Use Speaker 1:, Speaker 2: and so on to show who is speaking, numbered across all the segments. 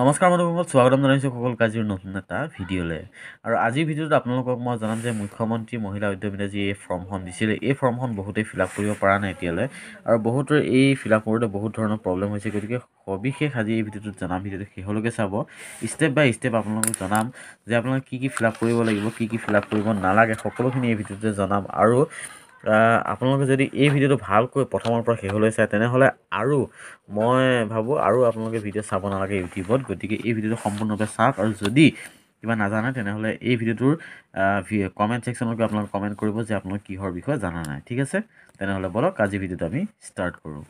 Speaker 1: নমস্কাৰ মধুসকল স্বাগতম জনাইছোঁ সকলো আজিৰ নতুন এটা ভিডিঅ'লৈ আৰু আজিৰ ভিডিঅ'টোত আপোনালোকক মই জনাম যে মুখ্যমন্ত্ৰী মহিলা উদ্যমীতে যি এই ফৰ্মখন দিছিলে এই ফৰ্মখন বহুতেই ফিল আপ কৰিব পৰা নাই এতিয়ালৈ আৰু বহুতৰ এই ফিল আপ কৰোঁতে বহুত ধৰণৰ প্ৰব্লেম হৈছে গতিকে সবিশেষ আজি এই ভিডিঅ'টোত জনাম ভিডিঅ'টো শেষলৈকে চাব ষ্টেপ বাই ষ্টেপ আপোনালোকক জনাম যে আপোনালোকে কি কি ফিল আপ কৰিব লাগিব কি কি ফিল আপ কৰিব নালাগে সকলোখিনি এই ভিডিঅ'তে জনাম আৰু আপোনালোকে যদি এই ভিডিঅ'টো ভালকৈ প্ৰথমৰ পৰা শেষলৈ চায় তেনেহ'লে আৰু মই ভাবোঁ আৰু আপোনালোকে ভিডিঅ' চাব নালাগে ইউটিউবত গতিকে এই ভিডিঅ'টো সম্পূৰ্ণৰূপে চাওক আৰু যদি কিবা নাজানে তেনেহ'লে এই ভিডিঅ'টোৰ কমেণ্ট ছেকশ্যনতকৈ আপোনালোকে কমেণ্ট কৰিব যে আপোনালোকে কিহৰ বিষয়ে জনা নাই ঠিক আছে তেনেহ'লে বলক আজি ভিডিঅ'টো আমি ষ্টাৰ্ট কৰোঁ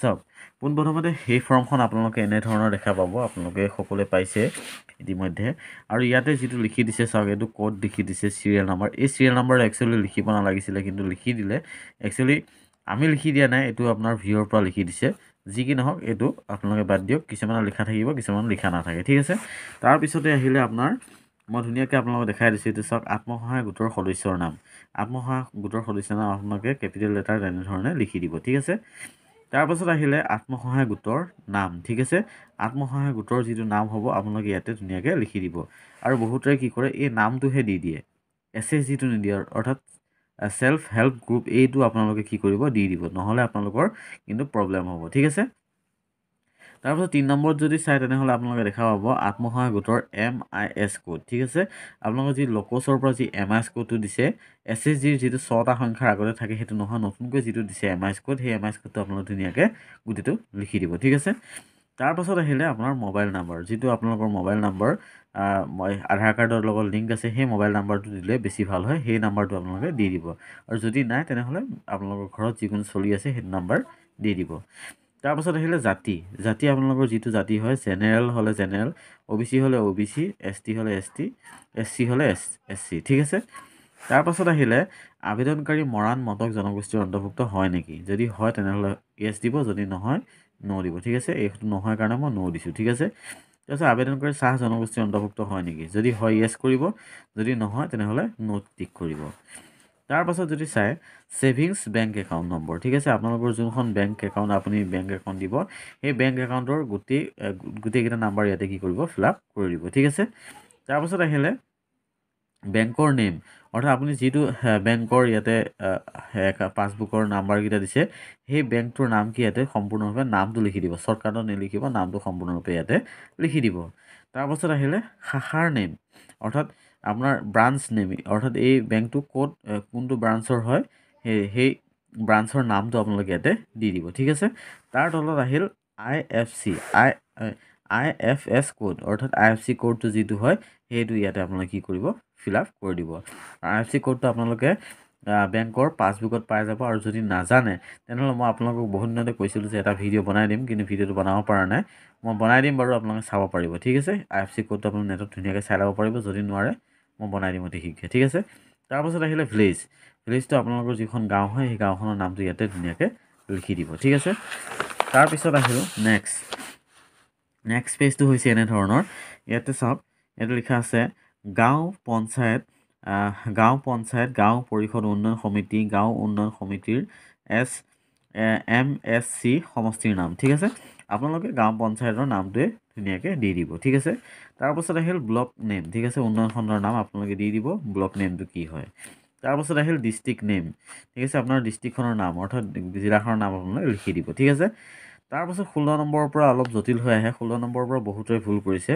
Speaker 1: চাওক পোনপ্ৰথমতে সেই ফৰ্মখন আপোনালোকে এনেধৰণৰ দেখা পাব আপোনালোকে সকলোৱে পাইছে ইতিমধ্যে আৰু ইয়াতে যিটো লিখি দিছে চাওক এইটো ক'ড লিখি দিছে ছিৰিয়েল নাম্বাৰ এই ছিৰিয়েল নাম্বাৰ একচুৱেলি লিখিব নালাগিছিলে কিন্তু লিখি দিলে একচুৱেলি আমি লিখি দিয়া নাই এইটো আপোনাৰ ভিঅ'ৰ পৰা লিখি দিছে যি কি নহওক এইটো আপোনালোকে বাদ দিয়ক কিছুমানে লিখা থাকিব কিছুমান লিখা নাথাকে ঠিক আছে তাৰপিছতে আহিলে আপোনাৰ মই ধুনীয়াকৈ আপোনালোকক দেখাই দিছোঁ এইটো চাওক আত্মসহায়ক গোটৰ সদস্যৰ নাম আত্মসহায়ক গোটৰ সদস্যৰ নাম আপোনালোকে কেপিটেল লেটাৰ তেনেধৰণে লিখি দিব ঠিক আছে তাৰপাছত আহিলে আত্মসহায়ক গোটৰ নাম ঠিক আছে আত্মসহায়ক গোটৰ যিটো নাম হ'ব আপোনালোকে ইয়াতে ধুনীয়াকৈ লিখি দিব আৰু বহুতে কি কৰে এই নামটোহে দি দিয়ে এছ এছ জিটো নিদিয়ে অৰ্থাৎ ছেল্ফ হেল্প গ্ৰুপ এইটো আপোনালোকে কি কৰিব দি দিব নহ'লে আপোনালোকৰ কিন্তু প্ৰব্লেম হ'ব ঠিক আছে তাৰপিছত তিনি নম্বৰত যদি চাই তেনেহ'লে আপোনালোকে দেখা পাব আত্মসহায়ক গোটৰ এম আই এছ কোড ঠিক আছে আপোনালোকে যি লকচৰ পৰা যি এম আই এছ কোডটো দিছে এছ এছ জিৰ যিটো ছটা সংখ্যাৰ আগতে থাকে সেইটো নহয় নতুনকৈ যিটো দিছে এম আই এছ কোড সেই এম আই এছ কোডটো আপোনালোকে ধুনীয়াকৈ গোটেইটো লিখি দিব ঠিক আছে তাৰপাছত আহিলে আপোনাৰ মোবাইল নাম্বাৰ যিটো আপোনালোকৰ মোবাইল নাম্বাৰ মই আধাৰ কাৰ্ডৰ লগত লিংক আছে সেই মোবাইল নাম্বাৰটো দিলে বেছি ভাল হয় সেই নাম্বাৰটো আপোনালোকে দি দিব আৰু যদি নাই তেনেহ'লে আপোনালোকৰ ঘৰত যিকোনো চলি আছে সেই নাম্বাৰ দি দিব তাৰপাছত আহিলে জাতি জাতি আপোনালোকৰ যিটো জাতি হয় জেনেৰেল হ'লে জেনেৰেল অ বি চি হ'লে O B C S T হ'লে এছ টি এছ চি হ'লে এছ এছ চি ঠিক আছে তাৰপাছত আহিলে আবেদনকাৰী মৰাণ মদক জনগোষ্ঠীৰ অন্তৰ্ভুক্ত হয় নেকি যদি হয় তেনেহ'লে য়েছ দিব যদি নহয় ন' দিব ঠিক আছে এইটো নহয় কাৰণে মই ন' দিছোঁ ঠিক আছে তাৰপিছত আবেদনকাৰী চাহ জনগোষ্ঠীৰ অন্তৰ্ভুক্ত হয় নেকি যদি হয় য়েছ কৰিব যদি নহয় তেনেহ'লে ন' টিক কৰিব তাৰপাছত যদি চাই ছেভিংছ বেংক একাউণ্ট নম্বৰ ঠিক আছে আপোনালোকৰ যোনখন বেংক একাউণ্ট আপুনি বেংক একাউণ্ট দিব সেই বেংক একাউণ্টৰ গোটেই গোটেইকেইটা নাম্বাৰ ইয়াতে কি কৰিব ফিল আপ কৰি দিব ঠিক আছে তাৰপাছত আহিলে বেংকৰ নেম অৰ্থাৎ আপুনি যিটো বেংকৰ ইয়াতে পাছবুকৰ নাম্বাৰকেইটা দিছে সেই বেংকটোৰ নাম কি ইয়াতে সম্পূৰ্ণৰূপে নামটো লিখি দিব শ্বৰ্টকাটত নিলিখিব নামটো সম্পূৰ্ণৰূপে ইয়াতে লিখি দিব তাৰপাছত আহিলে শাখাৰ নেম অৰ্থাৎ আপোনাৰ ব্ৰাঞ্চ নেম অৰ্থাৎ এই বেংকটো ক'ত কোনটো ব্ৰাঞ্চৰ হয় সেই সেই ব্ৰাঞ্চৰ নামটো আপোনালোকে ইয়াতে দি দিব ঠিক আছে তাৰ তলত আহিল I F C I I F S code অৰ্থাৎ আই এফ চি ক'ডটো যিটো হয় সেইটো ইয়াতে আপোনালোকে কি কৰিব ফিল আপ কৰি দিব আই এফ চি ক'ডটো আপোনালোকে বেংকৰ পাছবুকত পাই যাব আৰু যদি নাজানে তেনেহ'লে মই আপোনালোকক বহুত দিনতে কৈছিলোঁ যে এটা ভিডিঅ' বনাই দিম কিন্তু ভিডিঅ'টো বনাব পৰা নাই মই বনাই দিম বাৰু আপোনালোকে চাব পাৰিব ঠিক আছে আই এফ চি কোডটো আপোনালোকে নেটত ধুনীয়াকৈ চাই ল'ব পাৰিব যদি নোৱাৰে মই বনাই দিম অতি শীঘ্ৰে ঠিক আছে তাৰপাছত আহিলে ভিলেজ ভিলেজটো আপোনালোকৰ যিখন গাঁও হয় সেই গাঁওখনৰ নামটো ইয়াতে ধুনীয়াকৈ লিখি দিব ঠিক আছে তাৰপিছত আহিলোঁ নেক্সট নেক্সট পেজটো হৈছে এনেধৰণৰ ইয়াতে চাওক ইয়াতে লিখা আছে গাঁও পঞ্চায়ত গাঁও পঞ্চায়ত গাঁও পৰিষদ উন্নয়ন সমিতি গাঁও উন্নয়ন সমিতিৰ এছ এম এছ চি সমষ্টিৰ নাম ঠিক আছে আপোনালোকে গাঁও পঞ্চায়তৰ নামটোৱে ধুনীয়াকৈ দি দিব ঠিক আছে তাৰপাছত আহিল ব্লক নেম ঠিক আছে উন্নয়নখণ্ডৰ নাম আপোনালোকে দি দিব ব্লক নেমটো কি হয় তাৰপাছত আহিল ডিষ্ট্ৰিক্ট নেম ঠিক আছে আপোনাৰ ডিষ্ট্ৰিক্টখনৰ নাম অৰ্থাৎ জিলাখনৰ নাম আপোনালোকে লিখি দিব ঠিক আছে তাৰপাছত ষোল্ল নম্বৰৰ পৰা অলপ জটিল হৈ আহে ষোল্ল নম্বৰৰ পৰা বহুতে ভুল কৰিছে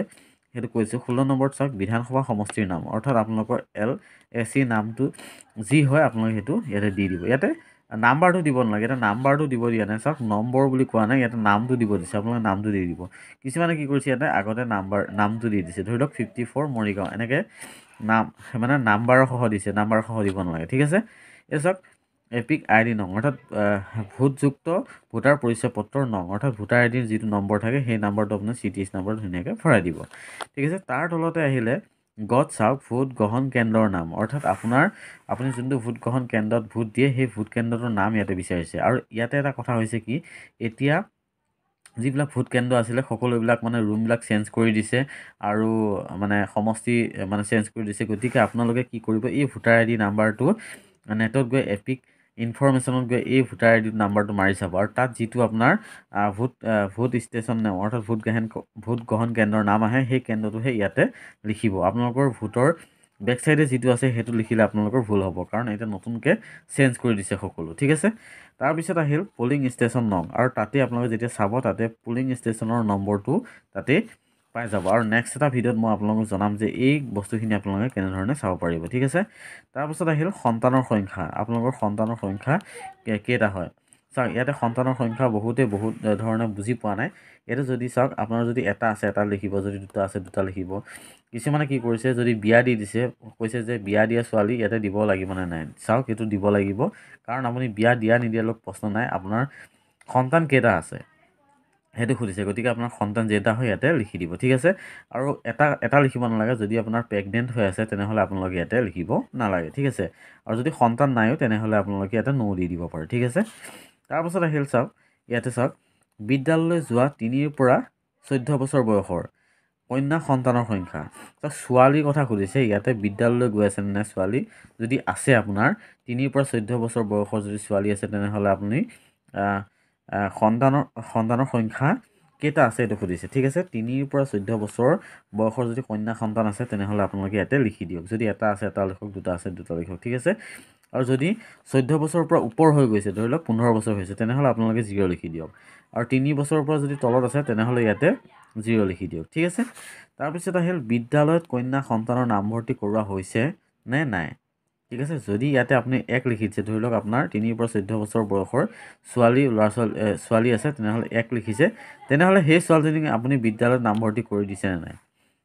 Speaker 1: সেইটো কৈছোঁ ষোল্ল নম্বৰত চাওক বিধানসভা সমষ্টিৰ নাম অৰ্থাৎ আপোনালোকৰ এল এ চি নামটো যি হয় আপোনালোকে সেইটো ইয়াতে দি দিব ইয়াতে নাম্বাৰটো দিব নালাগে ইয়াতে নাম্বাৰটো দিব দিয়া নাই চাওক নম্বৰ বুলি কোৱা নাই ইয়াতে নামটো দিব দিছে আপোনালোকে নামটো দি দিব কিছুমানে কি কৰিছে ইয়াতে আগতে নাম্বাৰ নামটো দি দিছে ধৰি লওক ফিফটি ফ'ৰ মৰিগাঁও এনেকৈ নাম মানে নাম্বাৰসহ দিছে নাম্বাৰসহ দিব নালাগে ঠিক আছে এই চাওক এপিক আই ডি নং অৰ্থাৎ ভোটযুক্ত ভোটাৰ পৰিচয় পত্ৰৰ নং অৰ্থাৎ ভোটাৰ আই ডিৰ যিটো নম্বৰ থাকে সেই নম্বৰটো আপোনাৰ চি টি এছ নম্বৰ ধুনীয়াকৈ ভৰাই দিব ঠিক আছে তাৰ তলতে আহিলে গড চাওক ভোট গ্ৰহণ কেন্দ্ৰৰ নাম অৰ্থাৎ আপোনাৰ আপুনি যোনটো ভোট গ্ৰহণ কেন্দ্ৰত ভোট দিয়ে সেই ভোট কেন্দ্ৰটোৰ নাম ইয়াতে বিচাৰিছে আৰু ইয়াতে এটা কথা হৈছে কি এতিয়া যিবিলাক ভোট কেন্দ্ৰ আছিলে সকলোবিলাক মানে ৰুমবিলাক চেঞ্জ কৰি দিছে আৰু মানে সমষ্টি মানে চেঞ্জ কৰি দিছে গতিকে আপোনালোকে কি কৰিব এই ভোটাৰ আই ডি নাম্বাৰটো নেটত গৈ এপিক ইনফৰমেশ্যনত গৈ এই ভোটাৰ আই ডি নাম্বাৰটো মাৰি চাব আৰু তাত যিটো আপোনাৰ ভোট ভোট ষ্টেচন নাম অৰ্থাৎ ভোট গ্ৰহণ ভোট গ্ৰহণ কেন্দ্ৰৰ নাম আহে সেই কেন্দ্ৰটোহে ইয়াতে লিখিব আপোনালোকৰ ভোটৰ বেক চাইডে যিটো আছে সেইটো লিখিলে আপোনালোকৰ ভুল হ'ব কাৰণ এতিয়া নতুনকৈ চেঞ্জ কৰি দিছে সকলো ঠিক আছে তাৰপিছত আহিল পুলিং ষ্টেচন নং আৰু তাতে আপোনালোকে যেতিয়া চাব তাতে পুলিং ষ্টেচনৰ নম্বৰটো তাতেই পাই যাব আৰু নেক্সট এটা ভিডিঅ'ত মই আপোনালোকক জনাম যে এই বস্তুখিনি আপোনালোকে কেনেধৰণে চাব পাৰিব ঠিক আছে তাৰপিছত আহিল সন্তানৰ সংখ্যা আপোনালোকৰ সন্তানৰ সংখ্যা কেইটা হয় চাওক ইয়াতে সন্তানৰ সংখ্যা বহুতেই বহুত ধৰণে বুজি পোৱা নাই ইয়াতে যদি চাওক আপোনাৰ যদি এটা আছে এটা লিখিব যদি দুটা আছে দুটা লিখিব কিছুমানে কি কৰিছে যদি বিয়া দি দিছে কৈছে যে বিয়া দিয়া ছোৱালী ইয়াতে দিব লাগিবনে নাই চাওক এইটো দিব লাগিব কাৰণ আপুনি বিয়া দিয়া নিদিয়া অলপ প্ৰশ্ন নাই আপোনাৰ সন্তান কেইটা আছে সেইটো সুধিছে গতিকে আপোনাৰ সন্তান জেদা হয় ইয়াতে লিখি দিব ঠিক আছে আৰু এটা এটা লিখিব নালাগে যদি আপোনাৰ প্ৰেগনেণ্ট হৈ আছে তেনেহ'লে আপোনালোকে ইয়াতে লিখিব নালাগে ঠিক আছে আৰু যদি সন্তান নাইও তেনেহ'লে আপোনালোকে ইয়াতে নৌ দি দিব পাৰে ঠিক আছে তাৰপাছত আহিল চাওক ইয়াতে চাওক বিদ্যালয়লৈ যোৱা তিনিৰ পৰা চৈধ্য বছৰ বয়সৰ কন্যা সন্তানৰ সংখ্যা চাওক ছোৱালীৰ কথা সুধিছে ইয়াতে বিদ্যালয়লৈ গৈ আছেনে নাই ছোৱালী যদি আছে আপোনাৰ তিনিৰ পৰা চৈধ্য বছৰ বয়সৰ যদি ছোৱালী আছে তেনেহ'লে আপুনি সন্তানৰ সন্তানৰ সংখ্যা কেইটা আছে এইটো সুধিছে ঠিক আছে তিনিৰ পৰা চৈধ্য বছৰ বয়সৰ যদি কন্যা সন্তান আছে তেনেহ'লে আপোনালোকে ইয়াতে লিখি দিয়ক যদি এটা আছে এটা লিখক দুটা আছে দুটা লিখক ঠিক আছে আৰু যদি চৈধ্য বছৰৰ পৰা ওপৰ হৈ গৈছে ধৰি লওক পোন্ধৰ বছৰ হৈছে তেনেহ'লে আপোনালোকে জিৰ' লিখি দিয়ক আৰু তিনি বছৰৰ পৰা যদি তলত আছে তেনেহ'লে ইয়াতে জিৰ' লিখি দিয়ক ঠিক আছে তাৰপিছত আহিল বিদ্যালয়ত কন্যা সন্তানৰ নামভৰ্তি কৰোৱা হৈছে নে নাই ঠিক আছে যদি ইয়াতে আপুনি এক লিখি দিছে ধৰি লওক আপোনাৰ তিনিৰ পৰা চৈধ্য বছৰ বয়সৰ ছোৱালী ল'ৰা ছোৱালী ছোৱালী আছে তেনেহ'লে এক লিখিছে তেনেহ'লে সেই ছোৱালীজনীক আপুনি বিদ্যালয়ত নামভৰ্তি কৰি দিছে নে নাই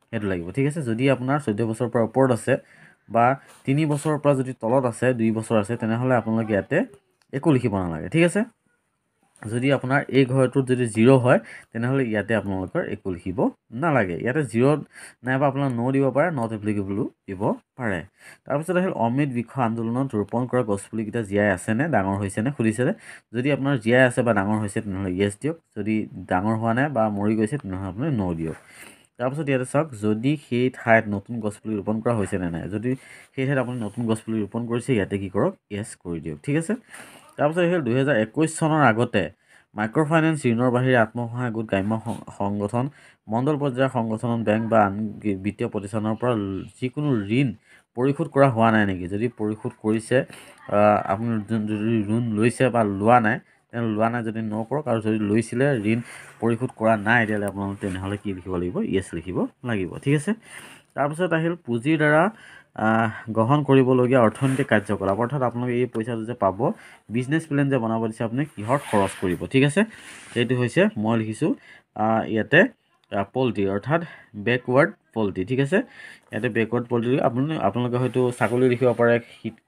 Speaker 1: সেইটো লাগিব ঠিক আছে যদি আপোনাৰ চৈধ্য বছৰৰ পৰা ওপৰত আছে বা তিনি বছৰৰ পৰা যদি তলত আছে দুই বছৰ আছে তেনেহ'লে আপোনালোকে ইয়াতে একো লিখিব নালাগে ঠিক আছে যদি আপোনাৰ এই ঘৰটোত যদি জিৰ' হয় তেনেহ'লে ইয়াতে আপোনালোকৰ একো লিখিব নালাগে ইয়াতে জিৰ' নাইবা আপোনাক ন' দিব পাৰে নট এপ্লিকেবলো দিব পাৰে তাৰপিছত আহিল অমৃত বৃক্ষ আন্দোলনত ৰোপণ কৰা গছপুলিকেইটা জীয়াই আছেনে ডাঙৰ হৈছেনে সুধিছেনে যদি আপোনাৰ জীয়াই আছে বা ডাঙৰ হৈছে তেনেহ'লে য়েছ দিয়ক যদি ডাঙৰ হোৱা নাই বা মৰি গৈছে তেনেহ'লে আপুনি ন' দিয়ক তাৰপিছত ইয়াতে চাওক যদি সেই ঠাইত নতুন গছপুলি ৰোপণ কৰা হৈছেনে নাই যদি সেই ঠাইত আপুনি নতুন গছপুলি ৰোপণ কৰিছে ইয়াতে কি কৰক য়েছ কৰি দিয়ক ঠিক আছে তাৰপিছত আহিল দুহেজাৰ একৈছ চনৰ আগতে মাইক্ৰ' ফাইনেন্স ঋণৰ বাহিৰে আত্মসহায়ক গোট গ্ৰাম্য সংগঠন মণ্ডল পৰ্যায়ৰ সংগঠন বেংক বা আন বিত্তীয় প্ৰতিষ্ঠানৰ পৰা যিকোনো ঋণ পৰিশোধ কৰা হোৱা নাই নেকি যদি পৰিশোধ কৰিছে আপুনি যদি ঋণ লৈছে বা লোৱা নাই তেনে লোৱা নাই যদি নকৰক আৰু যদি লৈছিলে ঋণ পৰিশোধ কৰা নাই তেতিয়াহ'লে আপোনালোকে তেনেহ'লে কি লিখিব লাগিব ইয়েছ লিখিব লাগিব ঠিক আছে তাৰপিছত আহিল পুঁজিৰ দ্বাৰা গ্ৰহণ কৰিবলগীয়া অৰ্থনৈতিক কাৰ্যকলাপ অৰ্থাৎ আপোনালোকে এই পইচাটো যে পাব বিজনেছ প্লেন যে বনাব দিছে আপুনি কিহত খৰচ কৰিব ঠিক আছে সেইটো হৈছে মই লিখিছোঁ ইয়াতে পল্ট্ৰি অৰ্থাৎ বেকৱাৰ্ড পল্ট্ৰি ঠিক আছে ইয়াতে বেকৱাৰ্ড পল্ট্ৰি আপুনি আপোনালোকে হয়তো ছাগলী লিখিব পাৰে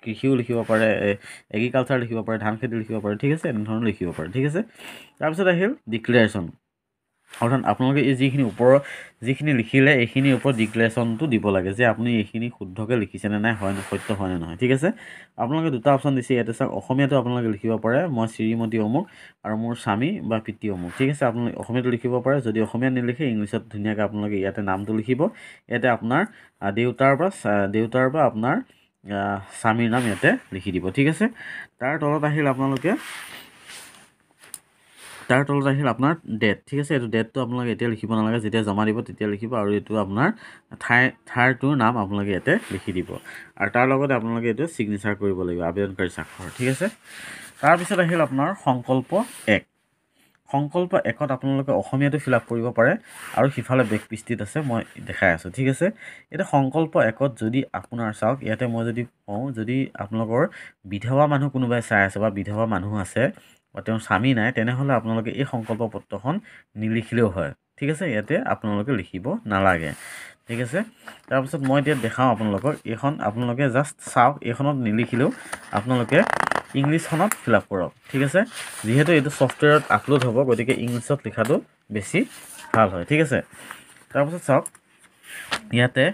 Speaker 1: কৃষিও লিখিব পাৰে এগ্ৰিকালচাৰ লিখিব পাৰে ধান খেতি লিখিব পাৰে ঠিক আছে এনেধৰণৰ লিখিব পাৰে ঠিক আছে তাৰপিছত আহিল ডিক্লেৰেশ্যন অৰ্থাৎ আপোনালোকে এই যিখিনি ওপৰৰ যিখিনি লিখিলে এইখিনিৰ ওপৰত ডিক্লেৰেশ্যনটো দিব লাগে যে আপুনি এইখিনি শুদ্ধকৈ লিখিছেনে নাই হয় নে সত্য হয় নে নহয় ঠিক আছে আপোনালোকে দুটা অপশ্যন দিছে ইয়াতে চাওক অসমীয়াটো আপোনালোকে লিখিব পাৰে মই শ্ৰীমতী অমুক আৰু মোৰ স্বামী বা পিতৃ অমুক ঠিক আছে আপোনালোকে অসমীয়াটো লিখিব পাৰে যদি অসমীয়া নিলিখে ইংলিছত ধুনীয়াকৈ আপোনালোকে ইয়াতে নামটো লিখিব ইয়াতে আপোনাৰ দেউতাৰ পৰা দেউতাৰ পৰা আপোনাৰ স্বামীৰ নাম ইয়াতে লিখি দিব ঠিক আছে তাৰ তলত আহিল আপোনালোকে তাৰ তলত আহিল আপোনাৰ ডেট ঠিক আছে এইটো ডেটটো আপোনালোকে এতিয়া লিখিব নালাগে যেতিয়া জমা দিব তেতিয়া লিখিব আৰু এইটো আপোনাৰ ঠাই ঠাইৰটোৰ নাম আপোনালোকে ইয়াতে লিখি দিব আৰু তাৰ লগতে আপোনালোকে এইটো ছিগনেচাৰ কৰিব লাগিব আবেদনকাৰী স্বাক্ষৰ ঠিক আছে তাৰপিছত আহিল আপোনাৰ সংকল্প এক সংকল্প একত আপোনালোকে অসমীয়াটো ফিল আপ কৰিব পাৰে আৰু সিফালে বেগ পিষ্টিত আছে মই দেখাই আছোঁ ঠিক আছে এতিয়া সংকল্প একত যদি আপোনাৰ চাওক ইয়াতে মই যদি কওঁ যদি আপোনালোকৰ বিধৱা মানুহ কোনোবাই চাই আছে বা বিধৱা মানুহ আছে তেওঁ স্বামী নাই তেনেহ'লে আপোনালোকে এই সংকল্প পত্ৰখন নিলিখিলেও হয় ঠিক আছে ইয়াতে আপোনালোকে লিখিব নালাগে ঠিক আছে তাৰপিছত মই এতিয়া দেখাওঁ আপোনালোকক এইখন আপোনালোকে জাষ্ট চাওক এইখনত নিলিখিলেও আপোনালোকে ইংলিছখনত ফিল আপ কৰক ঠিক আছে যিহেতু এইটো ছফ্টৱেৰত আপলোড হ'ব গতিকে ইংলিছত লিখাটো বেছি ভাল হয় ঠিক আছে তাৰপিছত চাওক ইয়াতে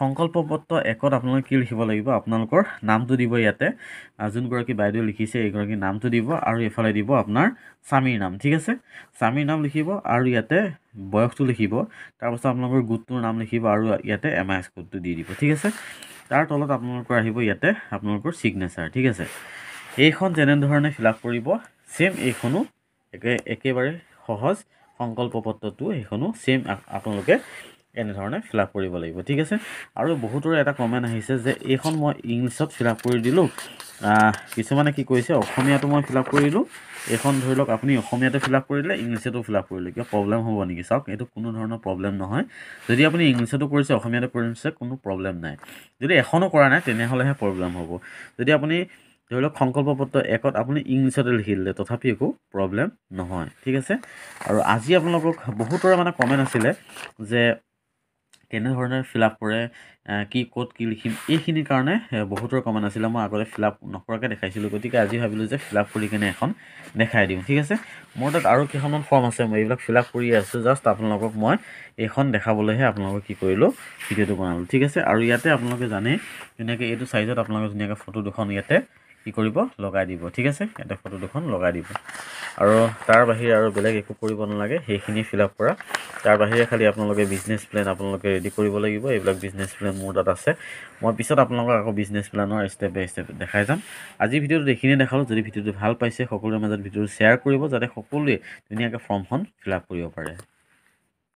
Speaker 1: সংকল্প পত্ৰ একত আপোনালোকে কি লিখিব লাগিব আপোনালোকৰ নামটো দিব ইয়াতে যোনগৰাকী বাইদেৱে লিখিছে এইগৰাকীৰ নামটো দিব আৰু এইফালে দিব আপোনাৰ স্বামীৰ নাম ঠিক আছে স্বামীৰ নাম লিখিব আৰু ইয়াতে বয়সটো লিখিব তাৰপাছত আপোনালোকৰ গোটটোৰ নাম লিখিব আৰু ইয়াতে এম আই এছ কোডটো দি দিব ঠিক আছে তাৰ তলত আপোনালোকৰ আহিব ইয়াতে আপোনালোকৰ ছিগনেচাৰ ঠিক আছে এইখন যেনেধৰণে ফিল আপ কৰিব ছেম এইখনো একে একেবাৰে সহজ সংকল্প পত্ৰটো সেইখনো ছেম আপোনালোকে এনেধৰণে ফিল আপ কৰিব লাগিব ঠিক আছে আৰু বহুতৰে এটা কমেণ্ট আহিছে যে এইখন মই ইংলিছত ফিল আপ কৰি দিলোঁ কিছুমানে কি কৈছে অসমীয়াটো মই ফিল আপ কৰি দিলোঁ এইখন ধৰি লওক আপুনি অসমীয়াতে ফিল আপ কৰিলে ইংলিছতো ফিল আপ কৰিলে কিয় প্ৰব্লেম হ'ব নেকি চাওক এইটো কোনো ধৰণৰ প্ৰব্লেম নহয় যদি আপুনি ইংলিছতো কৰিছে অসমীয়াতে কৰিছে কোনো প্ৰব্লেম নাই যদি এখনো কৰা নাই তেনেহ'লেহে প্ৰব্লেম হ'ব যদি আপুনি ধৰি লওক সংকল্প পত্ৰ একত আপুনি ইংলিছতে লিখি দিলে তথাপি একো প্ৰব্লেম নহয় ঠিক আছে আৰু আজি আপোনালোকক বহুতৰে মানে কমেণ্ট আছিলে যে কেনেধৰণে ফিল আপ কৰে কি ক'ত কি লিখিম এইখিনিৰ কাৰণে বহুতৰ কমেণ্ট আছিলে মই আগতে ফিল আপ নকৰাকৈ দেখাইছিলোঁ গতিকে আজি ভাবিলোঁ যে ফিল আপ কৰি কিনে এখন দেখাই দিওঁ ঠিক আছে মোৰ তাত আৰু কেইখনমান ফৰ্ম আছে মই এইবিলাক ফিল আপ কৰি আছোঁ জাষ্ট আপোনালোকক মই এইখন দেখাবলৈহে আপোনালোকক কি কৰিলোঁ ভিডিঅ'টো বনালোঁ ঠিক আছে আৰু ইয়াতে আপোনালোকে জানেই ধুনীয়াকৈ এইটো চাইজত আপোনালোকে ধুনীয়াকৈ ফটো দুখন ইয়াতে কি কৰিব লগাই দিব ঠিক আছে ইয়াতে ফটো দুখন লগাই দিব আৰু তাৰ বাহিৰে আৰু বেলেগ একো কৰিব নালাগে সেইখিনি আপ কৰা তাৰ বাহিৰে খালী আপোনালোকে বিজনেছ প্লেন আপোনালোকে ৰেডি কৰিব লাগিব এইবিলাক বিজনেছ প্লেন মোৰ তাত আছে মই পিছত আপোনালোকক আকৌ বিজনেছ প্লেনৰ ষ্টেপ বাই ষ্টেপ দেখাই যাম আজি ভিডিঅ'টো এইখিনিয়ে দেখালোঁ যদি ভিডিঅ'টো ভাল পাইছে সকলোৰে মাজত ভিডিঅ'টো শ্বেয়াৰ কৰিব যাতে সকলোৱে ধুনীয়াকৈ ফৰ্মখন ফিল আপ কৰিব পাৰে